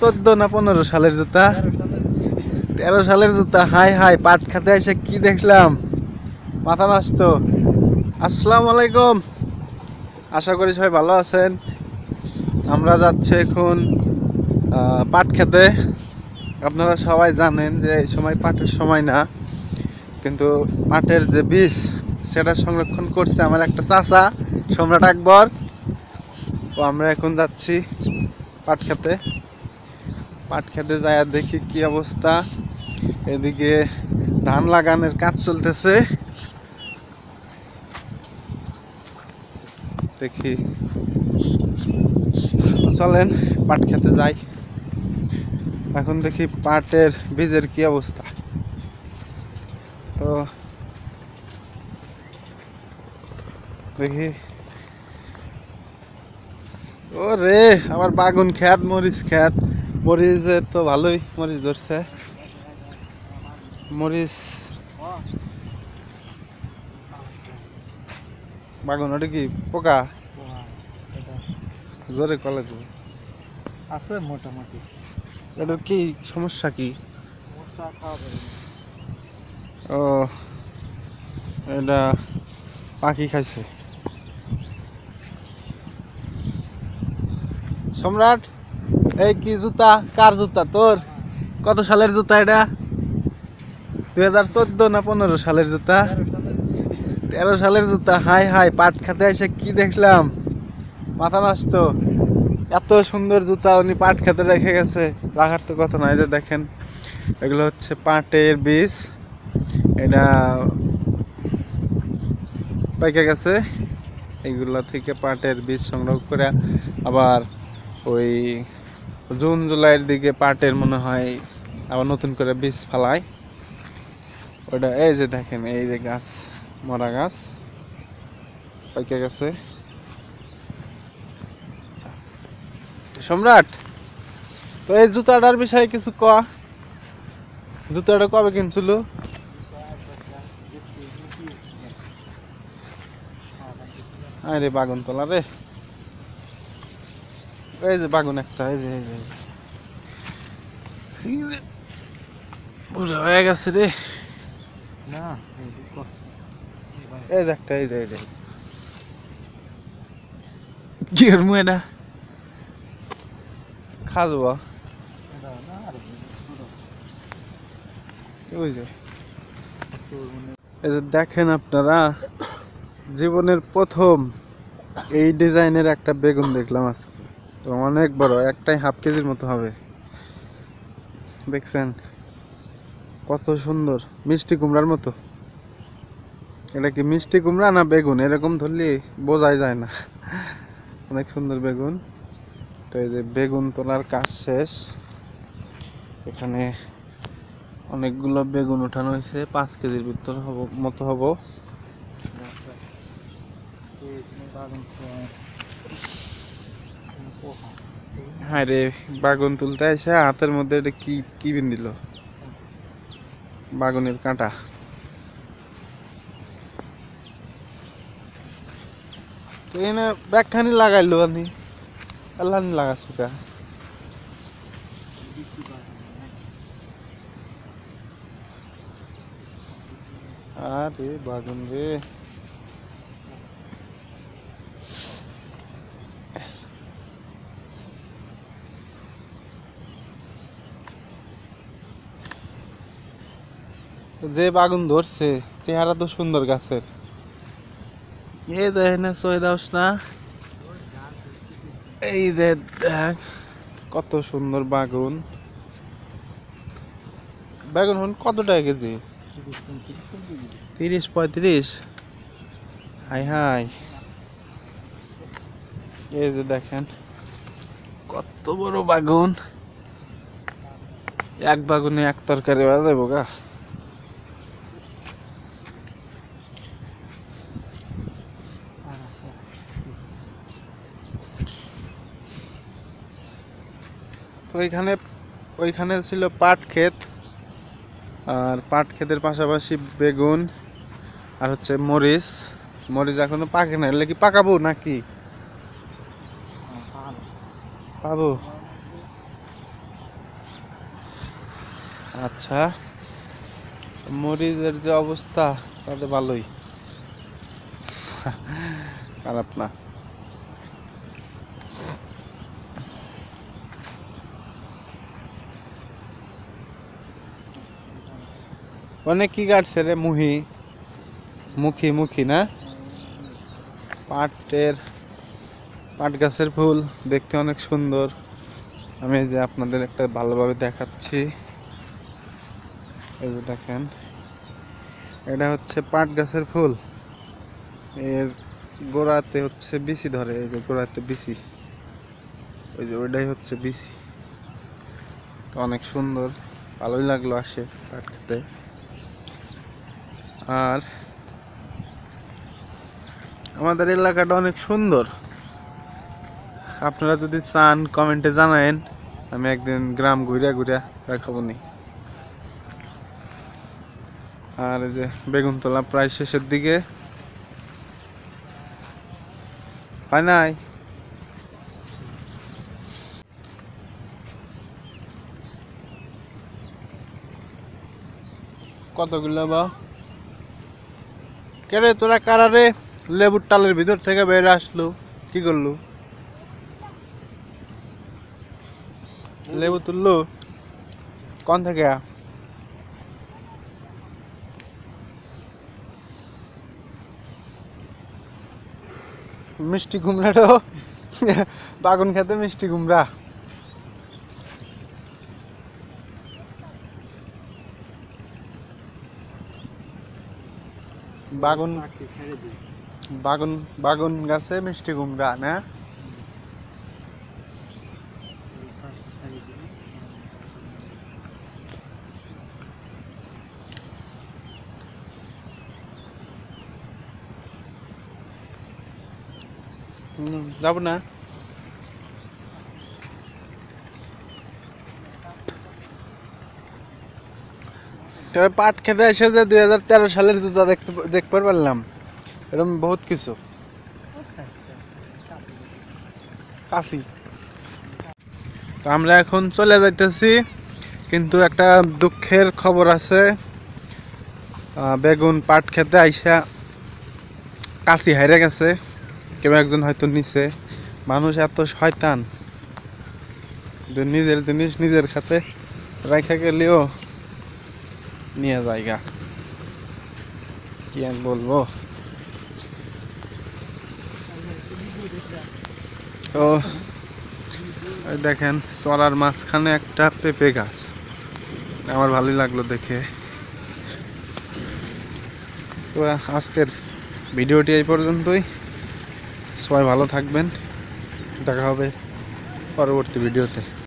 চোদ্দ না পনেরো সালের জুতা তেরো সালের জুতা হাই হাই পাট খাতে এসে কি দেখলাম মাথা নষ্ট আসসালাম আলাইকুম আশা করি সবাই ভালো আছেন আমরা যাচ্ছি এখন পাট খেতে আপনারা সবাই জানেন যে এই সময় পাটের সময় না কিন্তু পাটের যে বীজ সেটা সংরক্ষণ করছে আমার একটা চাচা সম্রাট আকবর ও আমরা এখন যাচ্ছি পাট খেতে পাট খেতে যায় আর দেখি কি অবস্থা এদিকে ধান লাগানোর কাজ চলতেছে দেখি চলেন পাট খেতে যাই এখন দেখি পাটের বীজের কি অবস্থা তো দেখি ও রে আমার বাগুন খ্যাত মরিচ খ্যাত মরিচে তো ভালোই মরিচ ধরছে মরিচ বাগন ওটা কি পোকা জোরে কলে তো আছে মোটামুটি এটা কি সমস্যা কি ও এটা পাখি খাইছে সম্রাট এই কি জুতা কার জুতা তোর কত সালের জুতা এটা দুই হাজার চোদ্দো না পনেরো সালের জুতা তেরো সালের জুতা হাই হাই পাট খাতে এসে কি দেখলাম মাথা নষ্ট এত সুন্দর জুতা উনি পাট খাতে রেখে গেছে রাখার তো কথা নয় যে দেখেন এগুলো হচ্ছে পাটের বীজ এটা পাইকে গেছে এগুলো থেকে পাটের বীজ সংগ্রহ করে আবার ওই জুন জুলাইয়ের দিকে পাটের মনে হয় আবার নতুন করে বীজ ফালায় ওটা এই যে দেখেন এই যে গাছ মরা গাছ পাইকে গেছে আচ্ছা, সম্রাট তো এই জুতাটার বিষয়ে কিছু ক জুতাটা কবে কিনছিল আরে বাগন তোলা রে এই যে বাগুন একটা এই যে এই যে বোঝা হয়ে গেছে রে না এই যে একটা এই যে এই যে গিয়ার ময়না না খাওয়া ওই মানে। এই যে দেখেন আপনারা জীবনের প্রথম এই ডিজাইনের একটা বেগুন দেখলাম আজকে তো অনেক বড় একটাই হাফ কেজির মতো হবে দেখছেন কত সুন্দর মিষ্টি কুমড়ার মতো এটা কি মিষ্টি কুমড়া না বেগুন এরকম ধরলে বোঝাই যায় না অনেক সুন্দর বেগুন তো এই যে বেগুন তোলার কাজ শেষ এখানে অনেকগুলো বেগুন উঠানো হয়েছে পাঁচ কেজির ভিতর হব মতো হব আচ্ছা। হ্যাঁ রে বাগুন তুলতে এসে হাতের মধ্যে এটা কি কি বিন দিল বাগুনের কাঁটা তো এনে ব্যাগখানি লাগাইলো আমি আল্লাহনি লাগাস কা আরে বাগুন রে যে বাগুন ধরছে চেহারা তো সুন্দর গাছের এ দেখেন দাস না এই দেখ কত সুন্দর বাগুন বেগুন হন কত টাকা কেজি তিরিশ পঁয়ত্রিশ হাই হাই এই যে দেখেন কত বড় বাগুন এক বাগুনে এক তরকারি বাজাইব গা তো এখানে ওইখানে ছিল পাট ক্ষেত আর পাট ক্ষেতের পাশাপাশি বেগুন আর হচ্ছে মরিচ মরিচ এখনো পাকে না এলে কি পাকাবো নাকি পাবো আচ্ছা মরিচের যে অবস্থা তাতে ভালোই খারাপ না অনেক কি কাটছে রে মুহি মুখি মুখি না পাটের পাট গাছের ফুল দেখতে অনেক সুন্দর আমি যে আপনাদের একটা ভালোভাবে দেখাচ্ছি এই যে দেখেন এটা হচ্ছে পাট গাছের ফুল এর গোড়াতে হচ্ছে বিসি ধরে এই যে গোড়াতে বিসি ওই যে ওইটাই হচ্ছে বিসি অনেক সুন্দর ভালোই লাগলো আসে পাট খেতে আর আমাদের এলাকাটা অনেক সুন্দর আপনারা যদি চান কমেন্টে জানায়েন আমি একদিন গ্রাম ঘুরিয়া ঘুরিয়া দেখাবো নি আর এই যে বেগুনতলা প্রায় শেষের দিকে হয় নাই কতগুলো বা কেড়ে তোরা কারারে লেবুর টালের ভিতর থেকে বের আসলো কি করলো লেবু তুললো কোন থেকে মিষ্টি কুমড়াটা বাগুন খেতে মিষ্টি কুমড়া বাগুন বাগুন বাগুন গাছে মিষ্টি কুমড়া না যাব না তবে পাট খেতে এসে যে দুই হাজার তেরো সালের জুতা দেখতে দেখতে পারলাম এরকম বহুত কিছু কাশি তো আমরা এখন চলে যাইতেছি কিন্তু একটা দুঃখের খবর আছে বেগুন পাট খেতে আইসা কাশি হাইরে গেছে কেউ একজন হয়তো নিচে মানুষ এত শয়তান নিজের জিনিস নিজের খাতে রাখা গেলেও নিয়ে জায়গা কি আর বলবো ও দেখেন চড়ার মাঝখানে একটা পেঁপে গাছ আমার ভালোই লাগলো দেখে তো আজকের ভিডিওটি এই পর্যন্তই সবাই ভালো থাকবেন দেখা হবে পরবর্তী ভিডিওতে